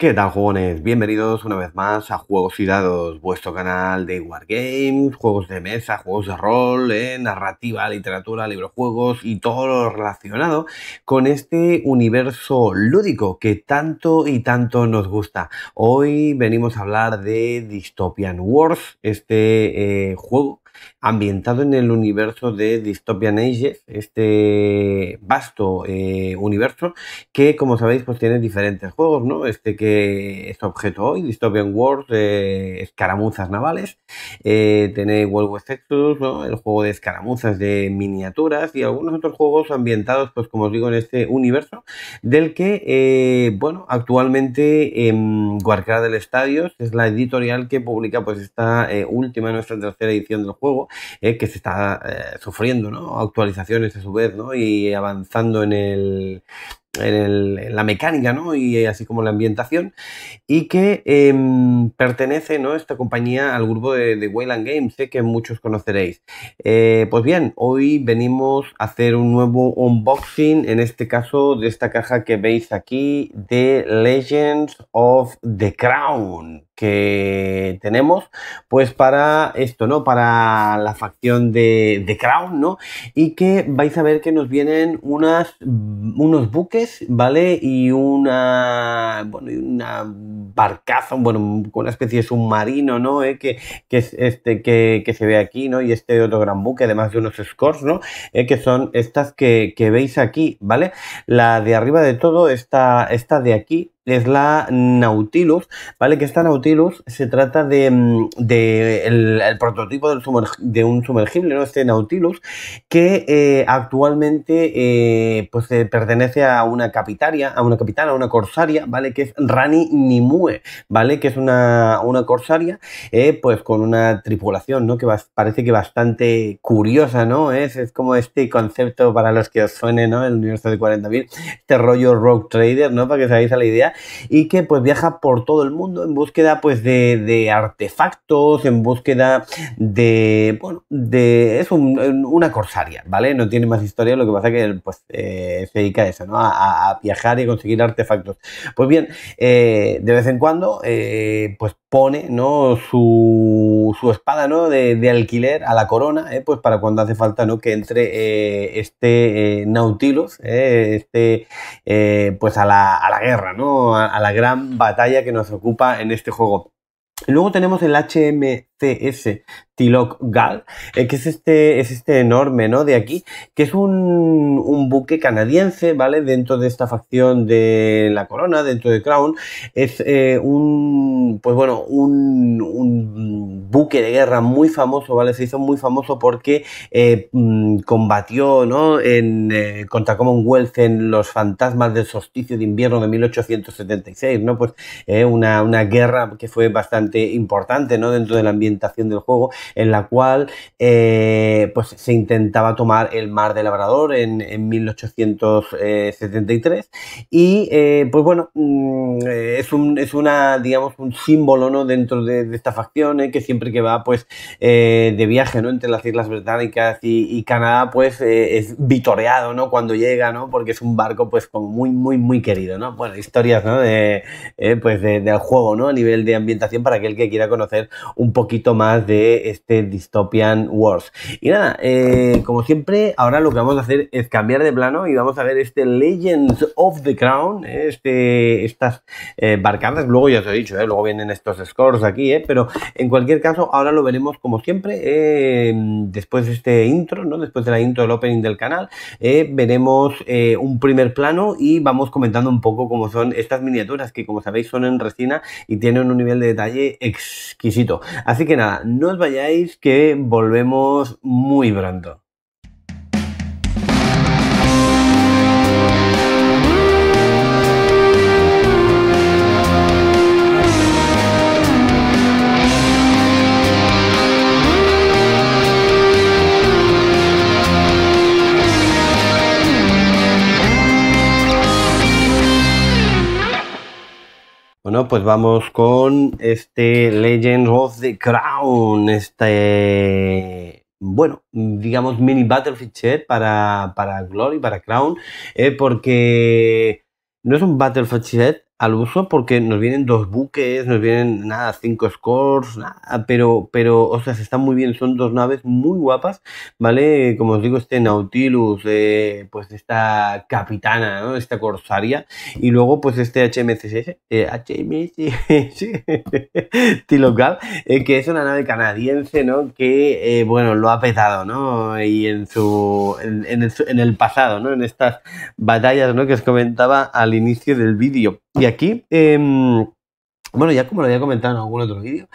¿Qué tal, jugones? Bienvenidos una vez más a Juegos y Dados, vuestro canal de Wargames, juegos de mesa, juegos de rol, eh, narrativa, literatura, librojuegos y todo lo relacionado con este universo lúdico que tanto y tanto nos gusta. Hoy venimos a hablar de Dystopian Wars, este eh, juego ambientado en el universo de Dystopian Ages, este vasto eh, universo que, como sabéis, pues tiene diferentes juegos, ¿no? Este que es objeto hoy, Dystopian Wars, eh, escaramuzas navales, eh, tiene World of El juego de escaramuzas de miniaturas y algunos otros juegos ambientados, pues como os digo, en este universo del que, bueno, actualmente en del Estadios es la editorial que publica pues esta última, nuestra tercera edición del juego eh, que se está eh, sufriendo, Actualizaciones a su vez, Y avanzando en el, en, la mecánica, ¿no? Y eh, así como la ambientación, y que em, pertenece, ¿no? Esta compañía al grupo de, Wayland Games, ¿eh? que muchos conoceréis. Eh, pues bien, hoy venimos a hacer un nuevo unboxing, en este caso de esta caja que veis aquí, de Legends of the Crown que tenemos, pues para esto, ¿no? Para la facción de, de Crown, ¿no? Y que vais a ver que nos vienen unos buques ¿vale? Y una, bueno, y una barcaza, bueno, una especie de submarino, ¿no? Eh, que, que, es este que, que, se ve aquí, ¿no? Y este otro gran buque, además de unos scores, ¿no? Eh, que son estas que, que, veis aquí, ¿vale? La de arriba de todo, está esta de aquí, es la Nautilus, ¿vale? Que esta Nautilus se trata de, mm, el, prototipo de un sumergible, ¿no? Este Nautilus, que eh, actualmente eh, pues eh, pertenece a una capitaria, a una capitana, a una corsaria, ¿vale? Que es Rani Nimue, ¿vale? Que es una, una corsaria, pues con una tripulación, ¿no? Que parece que bastante curiosa, ¿no? Es, como este concepto para los que os suene, ¿no? El universo de 40.000, este rollo rogue trader, ¿no? Para que seáis a la idea y que pues viaja por todo el mundo en búsqueda pues de, artefactos, en búsqueda de, bueno, de, es una corsaria, ¿vale? No tiene más historia, lo que pasa que pues eh, se dedica a eso, ¿no? A, viajar y conseguir artefactos. Pues bien, eh, de vez en cuando eh, pues pone, ¿no? Su, espada, ¿no? De, alquiler a la corona, Pues para cuando hace falta, ¿no? Que entre este Nautilus, Este, pues a la, a la guerra, ¿no? a, la gran batalla que nos ocupa en este juego. Luego tenemos el HM TS este, Tilok Gal, eh, que es este, es este enorme, ¿no? De aquí, que es un, buque canadiense, ¿vale? Dentro de esta facción de la corona, dentro de Crown, es eh, un, pues bueno, un, buque de guerra muy famoso, ¿vale? Se hizo muy famoso porque eh, mm, combatió, En, contra Commonwealth en los fantasmas del solsticio de invierno de 1876, ¿no? Pues una, una guerra que fue bastante importante, ¿no? Dentro del ambiente del juego en la cual eh, pues se intentaba tomar el mar de Labrador en, 1873 y eh, pues bueno mm, eh, es un es una digamos un símbolo ¿no? dentro de, esta facción que siempre que va pues de viaje ¿no? entre las islas británicas y, Canadá pues es vitoreado ¿no? cuando llega ¿no? porque es un barco pues como muy muy muy querido ¿no? historias ¿no? de, pues del juego ¿no? a nivel de ambientación para aquel que quiera conocer un poquito más de este Dystopian Wars. Y nada, eh, como siempre, ahora lo que vamos a hacer es cambiar de plano y vamos a ver este Legends of the Crown, eh, este, estas eh, barcadas, luego ya os he dicho, luego vienen estos scores aquí, pero en cualquier caso, ahora lo veremos como siempre, después de este intro, ¿no? después de la intro del opening del canal, veremos un primer plano y vamos comentando un poco cómo son estas miniaturas que como sabéis son en resina y tienen un nivel de detalle exquisito. Así que que nada, no os vayáis que volvemos muy pronto. Bueno, pues vamos con este Legend of the Crown, este, bueno, digamos mini Battlefield set para, para Glory, para Crown, eh, porque no es un Battlefield set al uso porque nos vienen dos buques, nos vienen nada, cinco scores, nada, pero, pero, sea están muy bien, son dos naves muy guapas, ¿vale? Como os digo, este Nautilus, eh, pues esta capitana, ¿no? Esta corsaria, y luego pues este HMCS, eh, HMCS, que es una nave canadiense, ¿no? Que, eh, bueno, lo ha pesado, ¿no? Y en su, en, el, en el pasado, ¿no? En estas batallas, ¿no? Que os comentaba al inicio del vídeo. Y aquí eh, bueno, ya como lo había comentado en algún otro vídeo,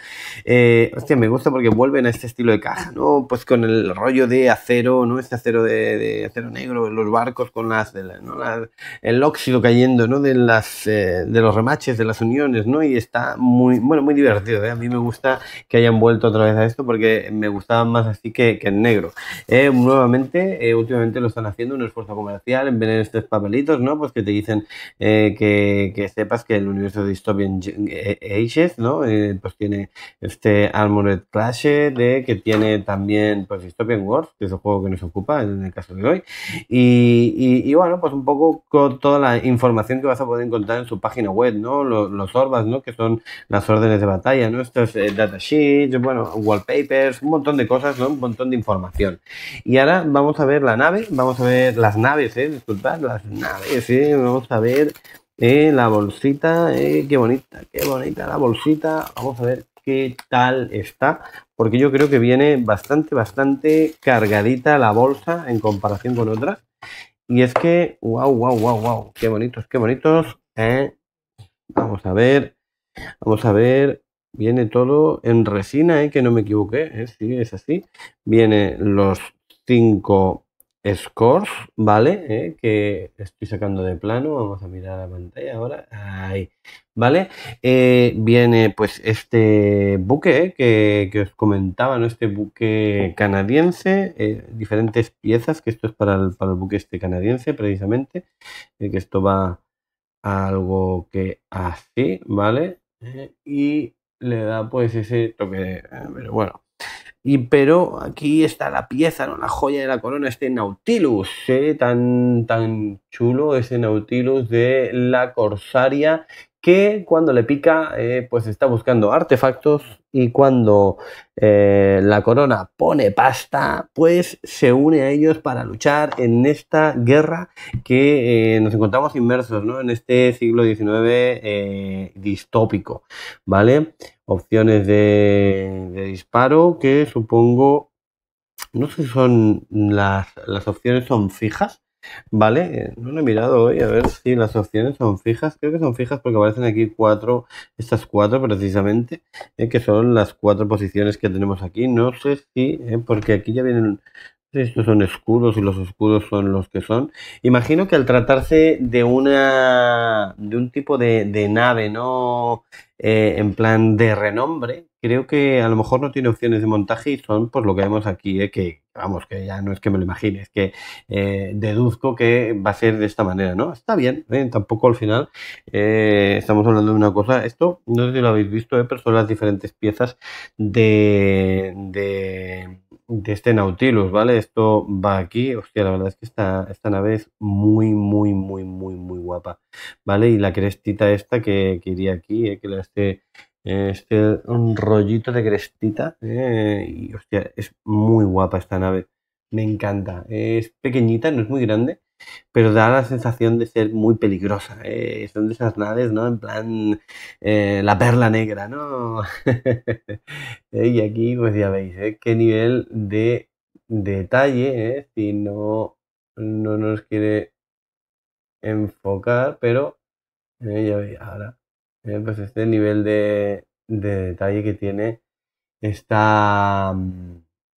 eh, hostia, me gusta porque vuelven a este estilo de caja, ¿no? Pues con el rollo de acero, ¿no? Este acero de, acero negro, los barcos con las, el óxido cayendo, ¿no? De las, eh, de los remaches, de las uniones, ¿no? Y está muy, bueno, muy divertido, ¿eh? A mí me gusta que hayan vuelto otra vez a esto porque me gustaba más así que, en negro. nuevamente, últimamente lo están haciendo un esfuerzo comercial en vender estos papelitos, ¿no? Pues que te dicen que, sepas que el universo de en Ages, ¿no? Eh, pues tiene este Armored Clash, de, que tiene también pues Dystopian Wars, que es el juego que nos ocupa en el caso de hoy. Y, bueno, pues un poco con toda la información que vas a poder encontrar en su página web, ¿no? Los, orbas, ¿no? Que son las órdenes de batalla, ¿no? Estos eh, datasheets, bueno, wallpapers, un montón de cosas, ¿no? Un montón de información. Y ahora vamos a ver la nave, vamos a ver las naves, ¿eh? Disculpad, las naves, ¿eh? Vamos a ver eh, la bolsita, eh, qué bonita, qué bonita la bolsita. Vamos a ver qué tal está, porque yo creo que viene bastante, bastante cargadita la bolsa en comparación con otras. Y es que, wow, wow, wow, wow, qué bonitos, qué bonitos. Eh. Vamos a ver, vamos a ver. Viene todo en resina, que no me equivoqué, sí, es así. Vienen los cinco scores, ¿vale? Eh, que estoy sacando de plano, vamos a mirar la pantalla ahora. Ahí, ¿vale? Eh, viene pues este buque eh, que, que, os comentaba, ¿no? Este buque canadiense, diferentes piezas, que esto es para el, para el buque este canadiense precisamente, que esto va a algo que así, ¿vale? y le da pues ese toque de... Pero bueno, y pero aquí está la pieza, la joya de la corona, este Nautilus, ¿eh? tan, tan chulo, ese Nautilus de la Corsaria que cuando le pica, eh, pues está buscando artefactos y cuando eh, la corona pone pasta, pues se une a ellos para luchar en esta guerra que eh, nos encontramos inmersos, En este siglo XIX distópico, ¿vale? Opciones de, disparo que supongo, no sé si son las, las opciones son fijas Vale, no lo he mirado hoy, a ver si las opciones son fijas. Creo que son fijas porque aparecen aquí cuatro, estas cuatro precisamente, eh, que son las cuatro posiciones que tenemos aquí. No sé si, eh, porque aquí ya vienen estos son escudos y los escudos son los que son. Imagino que al tratarse de una de un tipo de, nave, ¿no? Eh, en plan de renombre, creo que a lo mejor no tiene opciones de montaje y son pues lo que vemos aquí, eh, que vamos, que ya no es que me lo imagine, es que eh, deduzco que va a ser de esta manera, ¿no? Está bien, tampoco al final estamos hablando de una cosa, esto no sé si lo habéis visto, pero son las diferentes piezas de de este Nautilus, ¿vale? Esto va aquí, hostia, la verdad es que esta, esta nave es muy, muy, muy, muy, muy guapa, ¿vale? Y la crestita esta que, que iría aquí, eh, que la este, este, un rollito de crestita, eh, y hostia, es muy guapa esta nave, me encanta, es pequeñita, no es muy grande, pero da la sensación de ser muy peligrosa. ¿eh? Son de esas naves, ¿no? En plan, eh, la perla negra, ¿no? y aquí, pues ya veis, ¿eh? Qué nivel de detalle, ¿eh? Si no, no nos quiere enfocar, pero ya veis, ahora, pues este nivel de, detalle que tiene esta,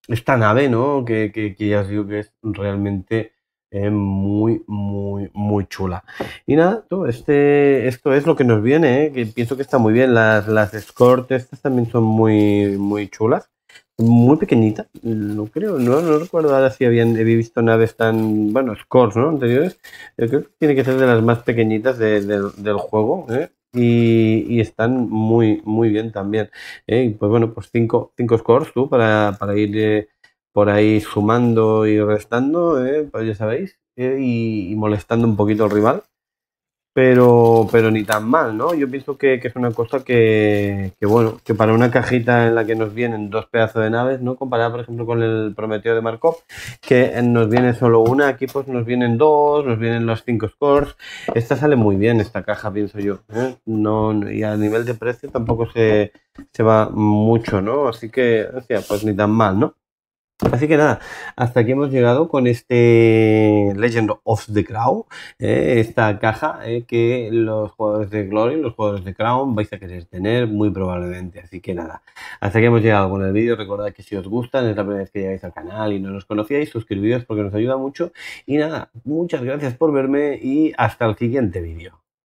esta nave, ¿no? que ya os digo que es realmente es muy, muy, muy chula. Y nada, todo este, esto es lo que nos viene, ¿eh? que pienso que está muy bien. Las, las estas también son muy, muy chulas. Muy pequeñitas, no creo, no, no recuerdo ahora si habían, había visto naves tan, bueno, scores, ¿no? Anteriores, creo que tiene que ser de las más pequeñitas del juego, ¿eh? Y, están muy, muy bien también. ¿eh? Pues bueno, pues cinco, cinco scores tú para, para ir por ahí sumando y restando, ¿eh? pues ya sabéis, ¿eh? y, molestando un poquito al rival. Pero, pero ni tan mal, ¿no? Yo pienso que, es una cosa que, bueno, que para una cajita en la que nos vienen dos pedazos de naves, ¿no? Comparada, por ejemplo, con el Prometeo de Markov, que nos viene solo una, aquí pues nos vienen dos, nos vienen los cinco scores. Esta sale muy bien, esta caja, pienso yo. ¿eh? No, y a nivel de precio tampoco se, se va mucho, ¿no? Así que, sea, pues ni tan mal, ¿no? Así que nada, hasta aquí hemos llegado con este Legend of the Crown, eh, esta caja eh, que los jugadores de Glory, los jugadores de Crown vais a querer tener muy probablemente. Así que nada, hasta aquí hemos llegado con el vídeo. Recordad que si os gustan, es la primera vez que llegáis al canal y no nos conocíais, suscribíos porque nos ayuda mucho. Y nada, muchas gracias por verme y hasta el siguiente vídeo.